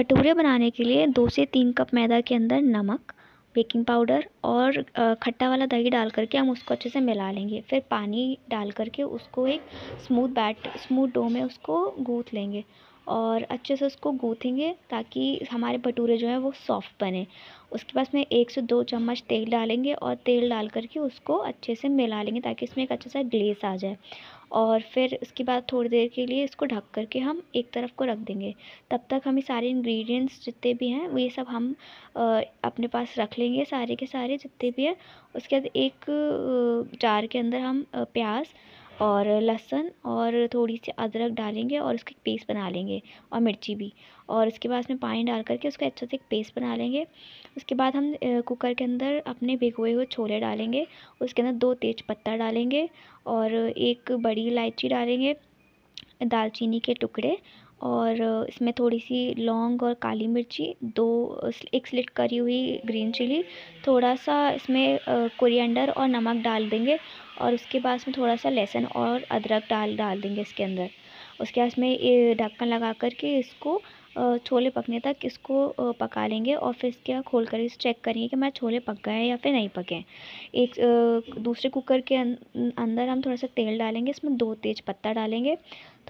भटूरे बनाने के लिए दो से तीन कप मैदा के अंदर नमक बेकिंग पाउडर और खट्टा वाला दही डाल करके हम उसको अच्छे से मिला लेंगे फिर पानी डाल करके उसको एक स्मूथ बैट स्मूथ डो में उसको गूँथ लेंगे और अच्छे से उसको गूँथेंगे ताकि हमारे भटूरे जो हैं वो सॉफ़्ट बने उसके बाद में एक से दो चम्मच तेल डालेंगे और तेल डाल करके उसको अच्छे से मिला लेंगे ताकि इसमें एक अच्छा सा ग्लेस आ जाए और फिर उसके बाद थोड़ी देर के लिए इसको ढक करके हम एक तरफ को रख देंगे तब तक हमें सारे इंग्रेडिएंट्स जितने भी हैं वो ये सब हम अपने पास रख लेंगे सारे के सारे जितने भी हैं उसके बाद एक जार के अंदर हम प्याज और लहसुन और थोड़ी सी अदरक डालेंगे और उसकी पेस्ट बना लेंगे और मिर्ची भी और उसके बाद उसमें पानी डाल करके उसको अच्छे से एक पेस्ट बना लेंगे उसके बाद हम कुकर के अंदर अपने भिगोए हुए छोले डालेंगे उसके अंदर दो तेज पत्ता डालेंगे और एक बड़ी इलायची डालेंगे दालचीनी के टुकड़े और इसमें थोड़ी सी लौंग और काली मिर्ची दो एक स्लिट करी हुई ग्रीन चिली थोड़ा सा इसमें कोरिएंडर और नमक डाल देंगे और उसके बाद इसमें थोड़ा सा लहसुन और अदरक डाल डाल देंगे इसके अंदर उसके बाद इसमें ढक्कन लगा करके इसको छोले पकने तक इसको पका लेंगे और फिर इसके खोल कर इसे चेक करेंगे कि मैं छोले पक गए हैं या फिर नहीं पके एक दूसरे कुकर के अं-, अंदर हम थोड़ा सा तेल डालेंगे इसमें दो तेज पत्ता डालेंगे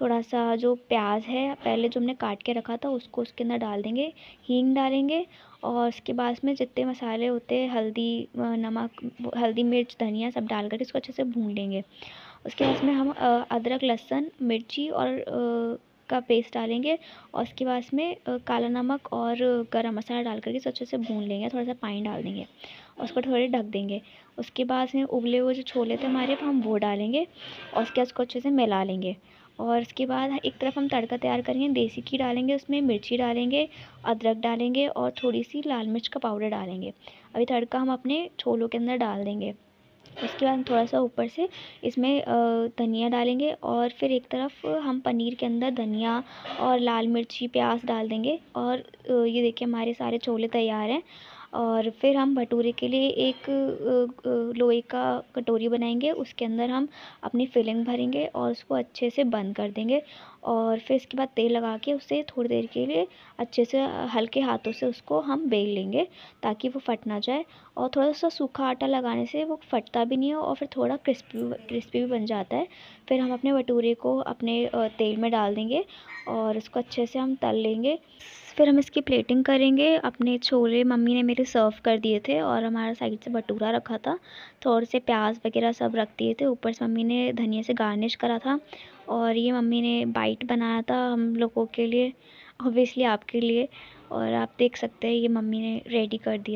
थोड़ा सा जो प्याज है पहले जो हमने काट के रखा था उसको उसके अंदर डाल देंगे हींग डालेंगे और उसके बाद में जितने मसाले होते हैं हल्दी नमक हल्दी मिर्च धनिया सब डाल करके इसको अच्छे से भून लेंगे उसके बाद में हम अदरक लहसुन मिर्ची और का पेस्ट डालेंगे और उसके बाद इसमें काला नमक और गरम मसाला डाल करके अच्छे से भून लेंगे थोड़ा सा पानी डाल देंगे और उसको थोड़े ढक देंगे उसके बाद इसमें उबले हुए जो छोले थे हमारे हम वो डालेंगे और उसके बाद उसको अच्छे से मिला लेंगे और उसके बाद एक तरफ हम तड़का तैयार करेंगे देसी घी डालेंगे उसमें मिर्ची डालेंगे अदरक डालेंगे और थोड़ी सी लाल मिर्च का पाउडर डालेंगे अभी तड़का हम अपने छोलों के अंदर डाल देंगे उसके बाद हम थोड़ा सा ऊपर से इसमें धनिया डालेंगे और फिर एक तरफ हम पनीर के अंदर धनिया और लाल मिर्ची प्याज डाल देंगे और ये देखिए हमारे सारे छोले तैयार हैं और फिर हम भटूरे के लिए एक लोहे का कटोरी बनाएंगे उसके अंदर हम अपनी फिलिंग भरेंगे और उसको अच्छे से बंद कर देंगे और फिर इसके बाद तेल लगा के उसे थोड़ी देर के लिए अच्छे से हल्के हाथों से उसको हम बेल लेंगे ताकि वो फट ना जाए और थोड़ा सा सूखा आटा लगाने से वो फटता भी नहीं हो और फिर थोड़ा क्रिस्पी क्रिस्पी भी बन जाता है फिर हम अपने भटूरे को अपने तेल में डाल देंगे और उसको अच्छे से हम तल लेंगे फिर हम इसकी प्लेटिंग करेंगे अपने छोले मम्मी ने मेरे सर्व कर दिए थे और हमारा साइड से भटूरा रखा था थोड़े से प्याज वगैरह सब रख दिए थे ऊपर से मम्मी ने धनिया से गार्निश करा था और ये मम्मी ने बाइट बनाया था हम लोगों के लिए ऑब्वियसली आपके लिए और आप देख सकते हैं ये मम्मी ने रेडी कर दिया